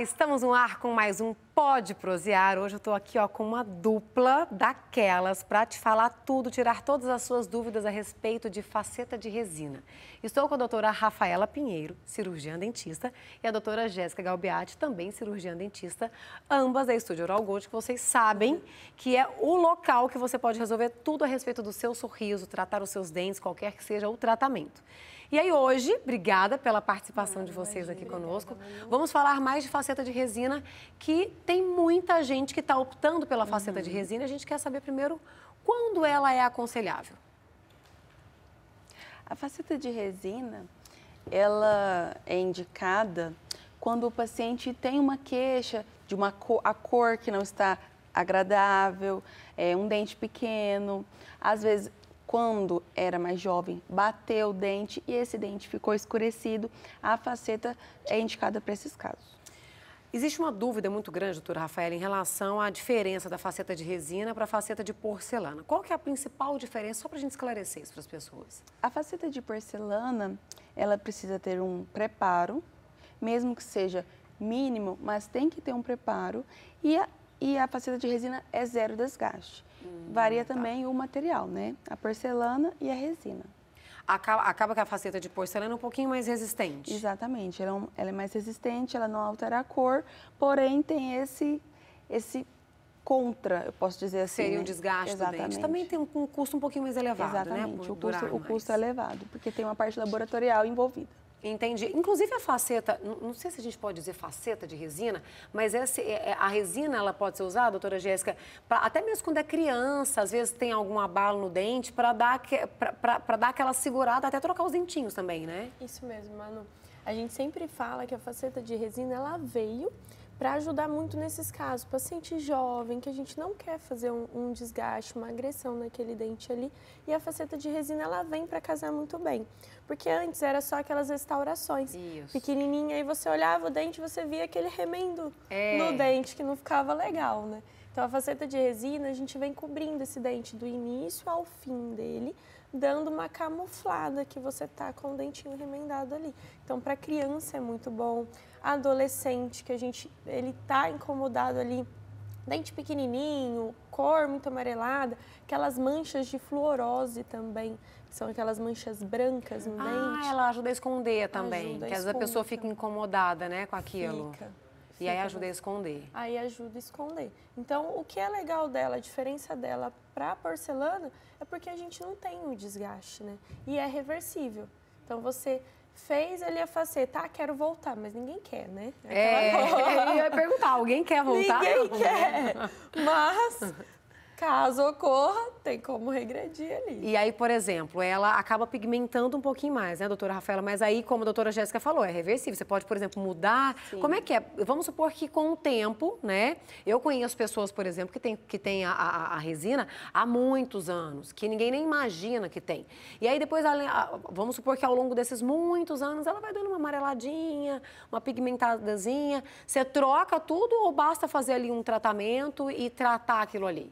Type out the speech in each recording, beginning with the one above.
Estamos no ar com mais um pode prosear. Hoje eu estou aqui ó, com uma dupla daquelas para te falar tudo, tirar todas as suas dúvidas a respeito de faceta de resina. Estou com a doutora Rafaela Pinheiro, cirurgiã dentista, e a doutora Jéssica Galbiati, também cirurgiã dentista, ambas da Estúdio Oral Gold, que vocês sabem que é o local que você pode resolver tudo a respeito do seu sorriso, tratar os seus dentes, qualquer que seja o tratamento. E aí hoje, obrigada pela participação de vocês aqui conosco. Obrigada, Vamos falar mais de faceta de resina que tem muita gente que está optando pela faceta uhum. de resina. A gente quer saber primeiro quando ela é aconselhável. A faceta de resina, ela é indicada quando o paciente tem uma queixa de uma cor, a cor que não está agradável, é, um dente pequeno, às vezes quando era mais jovem, bateu o dente e esse dente ficou escurecido, a faceta é indicada para esses casos. Existe uma dúvida muito grande, doutor Rafael, em relação à diferença da faceta de resina para a faceta de porcelana. Qual que é a principal diferença, só para a gente esclarecer isso para as pessoas? A faceta de porcelana, ela precisa ter um preparo, mesmo que seja mínimo, mas tem que ter um preparo. E a, e a faceta de resina é zero desgaste. Hum, Varia tá. também o material, né? A porcelana e a resina acaba, acaba que a faceta de porcelana é um pouquinho mais resistente. Exatamente, ela é, um, ela é mais resistente, ela não altera a cor, porém tem esse, esse contra, eu posso dizer assim. Seria um né? desgaste Exatamente. do dente. Também tem um, um, custo um pouquinho mais elevado, Exatamente. né? Exatamente, o o custo é elevado, porque tem uma parte laboratorial envolvida. Entendi. Inclusive a faceta, não sei se a gente pode dizer faceta de resina, mas é essa, é, é, a resina ela pode ser usada, doutora Jéssica, até mesmo quando é criança, às vezes tem algum abalo no dente, para dar, dar aquela segurada, até trocar os dentinhos também, né? Isso mesmo, Manu. A gente sempre fala que a faceta de resina ela veio para ajudar muito nesses casos. Paciente jovem, que a gente não quer fazer um, um, desgaste, uma agressão naquele dente ali. E a faceta de resina, ela vem para casar muito bem. Porque antes era só aquelas restaurações Isso. pequenininha, e você olhava o dente você via aquele remendo é. no dente que não ficava legal, né? Então a faceta de resina, a gente vem cobrindo esse dente do início ao fim dele dando uma camuflada que você tá com o dentinho remendado ali. Então, para criança é muito bom, adolescente que a gente ele tá incomodado ali, dente pequenininho, cor muito amarelada, aquelas manchas de fluorose também, que são aquelas manchas brancas no ah, dente. Ah, ela ajuda a esconder também, ajuda que às vezes a pessoa fica incomodada, né, com aquilo. Fica. E aí ajuda a esconder. Aí ajuda a esconder. Então, o que é legal dela, a diferença dela para a porcelana é porque a gente não tem o desgaste, né? E é reversível. Então, você fez ali a faceta, tá? quero voltar, mas ninguém quer, né? é, eu ia perguntar, alguém quer voltar? Ninguém quer, mas Caso ocorra, tem como regredir ali. E aí, por exemplo, ela acaba pigmentando um pouquinho mais, né, doutora Rafaela? Mas aí, como a doutora Jéssica falou, é reversível. Você pode, por exemplo, mudar. Sim. Como é que é? Vamos supor que com o tempo, né? Eu conheço pessoas, por exemplo, que têm que tem a, a, a resina há muitos anos, que ninguém nem imagina que tem. E aí depois, vamos supor que ao longo desses muitos anos, ela vai dando uma amareladinha, uma pigmentadazinha. Você troca tudo ou basta fazer ali um tratamento e tratar aquilo ali?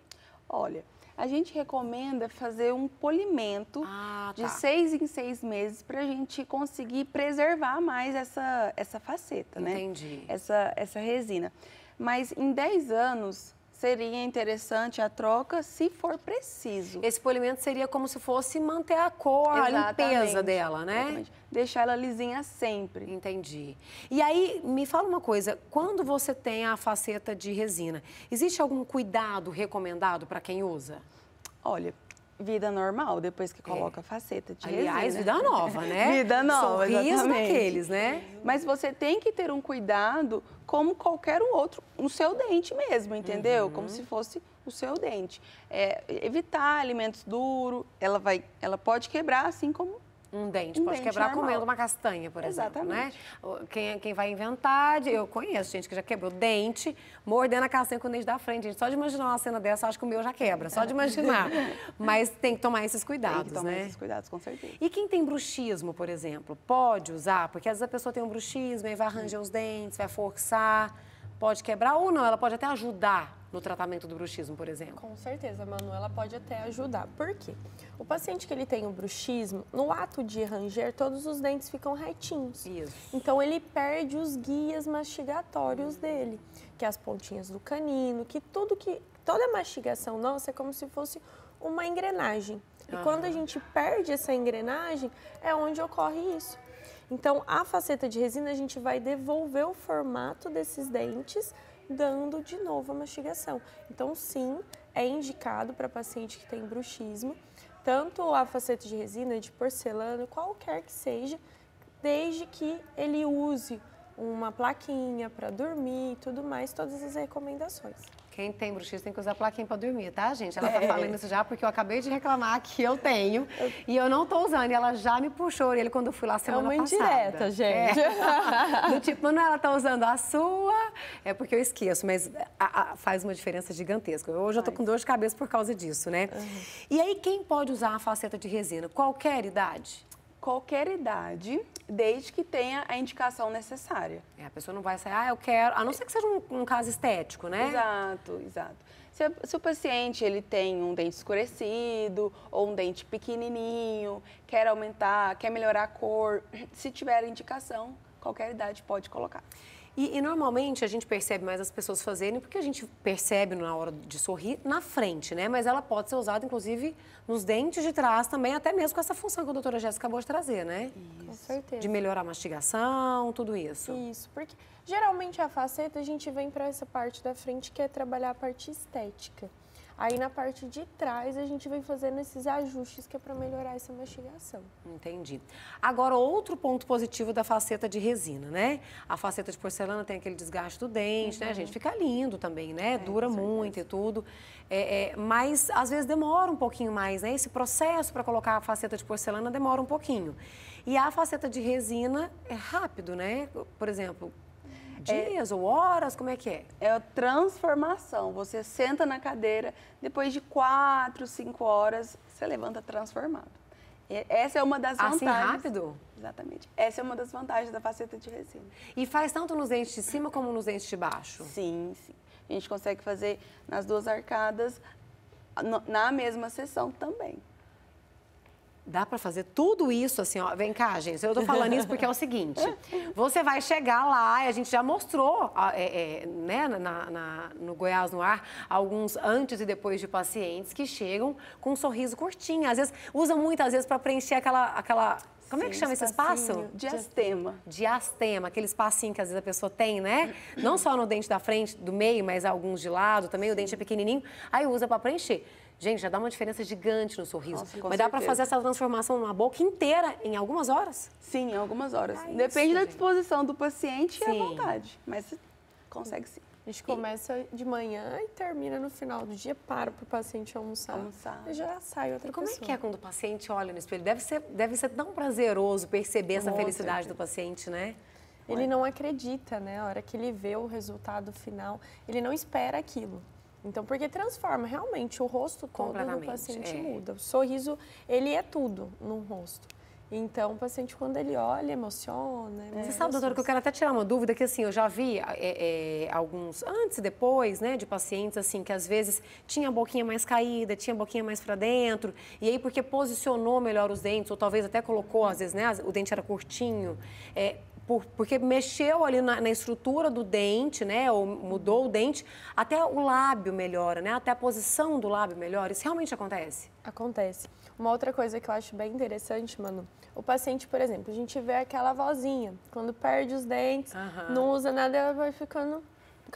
Olha, a gente recomenda fazer um polimento ah, tá. de seis em seis meses para a gente conseguir preservar mais essa, essa faceta, Entendi. né? Entendi. Essa, essa resina. Mas em 10 anos, seria interessante a troca se for preciso. Esse polimento seria como se fosse manter a cor, Exatamente. a limpeza dela, né? Exatamente. Deixar ela lisinha sempre. Entendi. E aí, me fala uma coisa, quando você tem a faceta de resina, existe algum cuidado recomendado para quem usa? Olha, vida normal depois que é. coloca é. faceta de Aliás, resina. Né? vida nova, né? vida nova, Sorriso né? exatamente. naqueles, né? Mas você tem que ter um cuidado como qualquer um outro, no seu dente mesmo, entendeu? Uhum. Como se fosse o seu dente. É, evitar alimentos duros, ela vai, ela pode quebrar assim como um dente. Um Pode dente quebrar normal. comendo uma castanha, por Exatamente. exemplo. Né? Quem, é, quem vai inventar, eu conheço gente que já quebrou dente, mordendo a castanha com o dente da frente. Gente, só de imaginar uma cena dessa, acho que o meu já quebra, só de imaginar. Mas tem que tomar esses cuidados, tem que tomar né? esses cuidados, com certeza. E quem tem bruxismo, por exemplo, pode usar? Porque às vezes a pessoa tem um bruxismo, aí vai arranjar os dentes, vai forçar pode quebrar ou não, ela pode até ajudar no tratamento do bruxismo, por exemplo? Com certeza, Manu, ela pode até ajudar. Por quê? O paciente que ele tem o bruxismo, no ato de ranger, todos os dentes ficam retinhos. Isso. Então ele perde os guias mastigatórios hum. dele, que é as pontinhas do canino, que tudo que toda a mastigação nossa é como se fosse uma engrenagem. E quando a gente perde essa engrenagem, é onde ocorre isso. Então, a faceta de resina, a gente vai devolver o formato desses dentes, dando de novo a mastigação. Então, sim, é indicado para paciente que tem bruxismo, tanto a faceta de resina, de porcelana, qualquer que seja, desde que ele use uma plaquinha para dormir e tudo mais, todas as recomendações. Quem tem bruxismo tem que usar plaquinha para dormir, tá, gente? Ela tá é. falando isso já porque eu acabei de reclamar que eu tenho e eu não tô usando. E ela já me puxou ele quando eu fui lá é semana passada. É uma indireta, passada. gente. É. Do tipo, ela tá usando a sua? É porque eu esqueço, mas a, a, faz uma diferença gigantesca. Hoje eu tô com dor de cabeça por causa disso, né? Uhum. E aí, quem pode usar a faceta de resina? Qualquer idade? qualquer idade, desde que tenha a indicação necessária. É, a pessoa não vai sair, ah, eu quero, a não ser que seja um, um caso estético, né? Exato, exato. Se, se, o paciente ele tem um dente escurecido ou um dente pequenininho, quer aumentar, quer melhorar a cor, se tiver indicação, qualquer idade pode colocar. E, e, normalmente a gente percebe mais as pessoas fazerem porque a gente percebe na hora de sorrir na frente, né? Mas ela pode ser usada, inclusive, nos dentes de trás também, até mesmo com essa função que a doutora Jéssica acabou de trazer, né? Isso. Com certeza. De melhorar a mastigação, tudo isso. Isso, porque geralmente a faceta a gente vem para essa parte da frente que é trabalhar a parte estética. Aí na parte de trás a gente vem fazendo esses ajustes que é para melhorar essa mastigação. Entendi. Agora, outro ponto positivo da faceta de resina, né? A faceta de porcelana tem aquele desgaste do dente, né, uhum. né, gente? Fica lindo também, né? É, Dura muito e tudo. É, é, mas às vezes demora um pouquinho mais, né? Esse processo para colocar a faceta de porcelana demora um pouquinho. E a faceta de resina é rápido, né? Por exemplo, é, dias é, ou horas? Como é que é? É a transformação. Você senta na cadeira, depois de quatro, cinco horas, você levanta transformado. essa é uma das assim vantagens. rápido? Exatamente. Essa é uma das vantagens da faceta de resina. E faz tanto nos dentes de cima como nos dentes de baixo? Sim, sim. A gente consegue fazer nas duas arcadas, na mesma sessão também. Dá para fazer tudo isso assim, ó. Vem cá, gente. Eu tô falando isso porque é o seguinte: você vai chegar lá, a gente já mostrou é, é, né, na, na, no Goiás no Ar alguns antes e depois de pacientes que chegam com um sorriso curtinho. Às vezes, usam muitas vezes para preencher aquela, aquela como Sim, é que chama esse espaço? Diastema. Diastema, aquele espacinho que às vezes a pessoa tem, né? Não só no dente da frente, do meio, mas alguns de lado também, Sim. o dente é pequenininho, aí usa para preencher. Gente, já dá uma diferença gigante no sorriso. Nossa, Mas dá para fazer essa transformação numa boca inteira em algumas horas? Sim, em algumas horas. Depende isso, da disposição gente. do paciente e da vontade. Mas consegue sim. A gente começa de manhã e termina no final do dia, para para o paciente almoçar. Almoçar. E já sai outra e como pessoa. Como é que é quando o paciente olha no espelho? Deve ser, deve ser tão prazeroso perceber essa felicidade do paciente, né? Ele não acredita, né? A hora que ele vê o resultado final, ele não espera aquilo. Então, porque transforma realmente o rosto todo do paciente é. muda. O sorriso, ele é tudo no rosto. Então, o paciente, quando ele olha, emociona. Né, Você sabe, doutora, que eu quero até tirar uma dúvida, que assim, eu já vi é, é, alguns antes e depois, né, de pacientes, assim, que às vezes tinha a boquinha mais caída, tinha a boquinha mais para dentro, e aí porque posicionou melhor os dentes, ou talvez até colocou, às vezes, né, o dente era curtinho. É, por, porque mexeu ali na, na, estrutura do dente, né? Ou mudou o dente, até o lábio melhora, né? Até a posição do lábio melhora. Isso realmente acontece? Acontece. Uma outra coisa que eu acho bem interessante, mano, o paciente, por exemplo, a gente vê aquela vozinha, quando perde os dentes, uhum. não usa nada, ela vai ficando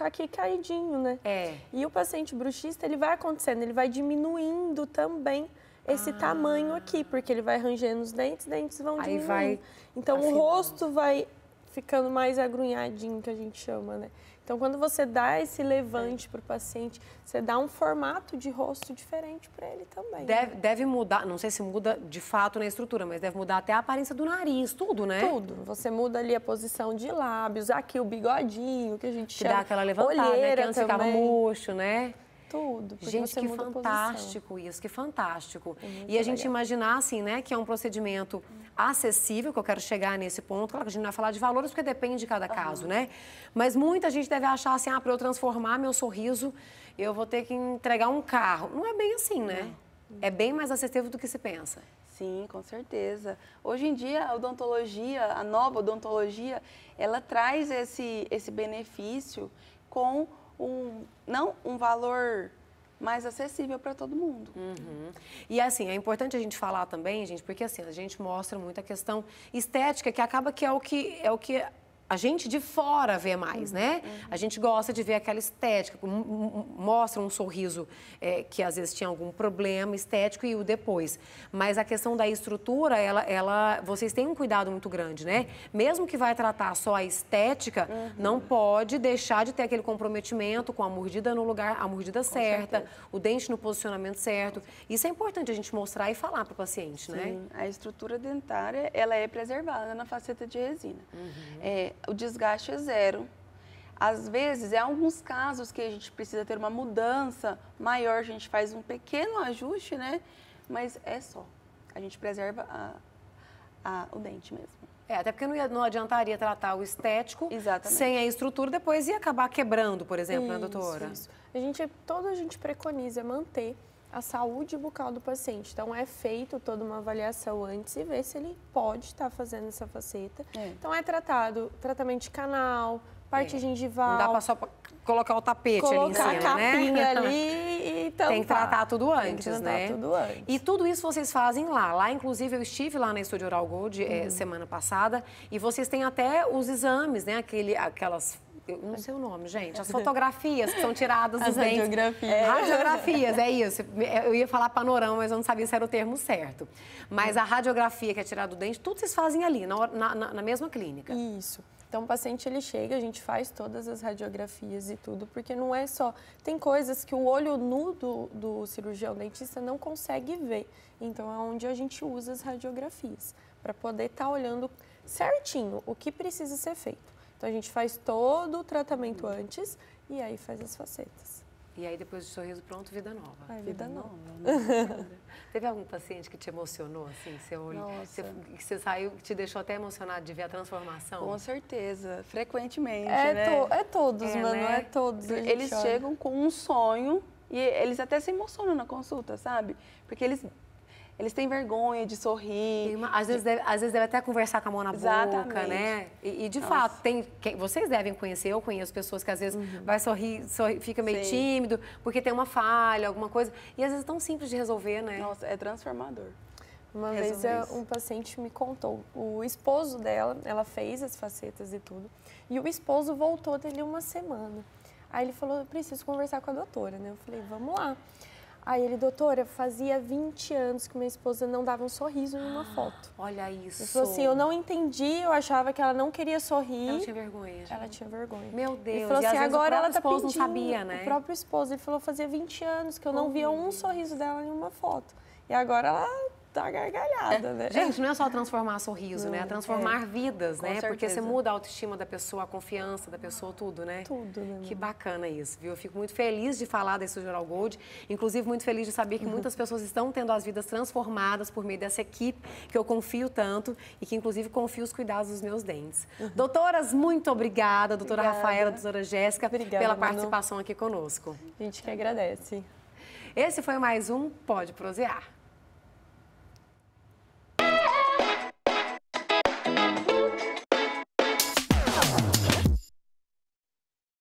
aqui caidinho, né? É. E o paciente bruxista, ele vai acontecendo, ele vai diminuindo também esse ah. tamanho aqui, porque ele vai rangendo os dentes, dentes vão Aí diminuindo. Vai... Então o rosto vai ficando mais agrunhadinho, que a gente chama, né? Então, quando você dá esse levante é. para o paciente, você dá um formato de rosto diferente para ele também. Né? Deve, né? deve mudar, não sei se muda de fato na estrutura, mas deve mudar até a aparência do nariz, tudo, né? Tudo. Você muda ali a posição de lábios, aqui o bigodinho, que a gente que chama. Dá aquela levantada, olheira né? Que antes também. ficava murcho, né? Tudo. Gente, que fantástico isso, que fantástico. É e a gente imaginar, assim, né, que é um procedimento... Hum acessível, que eu quero chegar nesse ponto, claro que a gente não vai falar de valores, porque depende de cada uhum. caso, né? Mas muita gente deve achar assim, ah, para eu transformar meu sorriso, eu vou ter que entregar um carro. Não é bem assim, né? Uhum. É bem mais acessível do que se pensa. Sim, com certeza. Hoje em dia, a odontologia, a nova odontologia, ela traz esse, esse benefício com um, não um valor mais acessível para todo mundo. Uhum. E assim, é importante a gente falar também, gente, porque assim, a gente mostra muito a questão estética, que acaba que é o que é o que a gente de fora vê mais, né? Uhum. uhum. A gente gosta de ver aquela estética, mostra um sorriso é, que às vezes tinha algum problema estético e o depois. Mas a questão da estrutura, ela, ela, vocês têm um cuidado muito grande, né? Mesmo que vai tratar só a estética, uhum. não pode deixar de ter aquele comprometimento com a mordida no lugar, a mordida com certa, certeza. o dente no posicionamento certo. Isso é importante a gente mostrar e falar para o paciente, né? Sim. né? A estrutura dentária, ela é preservada na faceta de resina. Uhum. É, o desgaste é zero. Às vezes, em é alguns casos que a gente precisa ter uma mudança maior, a gente faz um pequeno ajuste, né? Mas é só. A gente preserva a, a, o dente mesmo. É, até porque não, ia, não adiantaria tratar o estético Exatamente. sem a estrutura, depois ia acabar quebrando, por exemplo, né, isso, né, doutora? Isso. A gente, todo a gente preconiza manter a saúde bucal do paciente. Então é feito toda uma avaliação antes e ver se ele pode estar fazendo essa faceta. É. Então é tratado tratamento de canal, parte é. gengival. Não dá para só colocar o tapete colocar ali em cima, né? capinha né? ali e tampar. Então Tem que tratar tudo antes, tratar né? tudo antes. E tudo isso vocês fazem lá. Lá, inclusive, eu estive lá na Estúdio Oral Gold é, semana passada e vocês têm até os exames, né? Aquele, aquelas eu não sei o nome, gente, as fotografias que são tiradas dos as dentes. Radiografias. É. Radiografias, é isso. Eu ia falar panorama, mas eu não sabia se era o termo certo. Mas a radiografia que é tirada do dente, tudo vocês fazem ali, na, na, na mesma clínica. Isso. Então, o paciente ele chega, a gente faz todas as radiografias e tudo, porque não é só. Tem coisas que o olho nu do, do cirurgião dentista não consegue ver. Então, é onde a gente usa as radiografias, para poder estar tá olhando certinho o que precisa ser feito. Então a gente faz todo o tratamento antes e aí faz as facetas. E aí depois do sorriso pronto, vida nova. Ai, vida, vida nova. nova. Né? Teve algum paciente que te emocionou assim, seu olho, você, você saiu, te deixou até emocionado de ver a transformação? Com certeza, frequentemente, é né? To, é todos, é, mano, né? é todos. Eles chegam com um sonho e eles até se emocionam na consulta, sabe? Porque eles eles têm vergonha de sorrir. Uma, às, de... Vezes deve, às vezes deve até conversar com a mão na Exatamente. boca, né? E, e de Nossa. fato, tem, quem, vocês devem conhecer, eu conheço pessoas que às vezes uhum. vai sorrir, sorri, fica meio Sim. tímido, porque tem uma falha, alguma coisa. E às vezes é tão simples de resolver, né? Nossa, é transformador. Uma vez isso. um paciente me contou, o esposo dela, ela fez as facetas e tudo, e o esposo voltou dele uma semana. Aí ele falou, preciso conversar com a doutora, né? Eu falei, vamos lá. Aí ele, doutora, fazia 20 anos que minha esposa não dava um sorriso em uma foto. Olha isso. Ele falou assim, eu não entendi, eu achava que ela não queria sorrir. Ela tinha vergonha. Gente. Ela tinha vergonha. Meu Deus. Ele falou e assim, agora ela tá pedindo. Não sabia, né? O próprio esposo. Ele falou, fazia 20 anos que eu não oh, via um sorriso dela em uma foto. E agora ela tá gargalhada, é, né? Gente, não é só transformar sorriso, não, né? É transformar é. vidas, né? Certeza. Porque você muda a autoestima da pessoa, a confiança da pessoa, tudo, né? Tudo, né? Que bacana isso, viu? Eu fico muito feliz de falar desse Geral Gold. Inclusive, muito feliz de saber que uhum. muitas pessoas estão tendo as vidas transformadas por meio dessa equipe que eu confio tanto e que, inclusive, confio os cuidados dos meus dentes. Uhum. Doutoras, muito obrigada, doutora obrigada. Rafaela, doutora Jéssica, pela participação Manu. aqui conosco. A gente que agradece. Esse foi mais um Pode Prosear.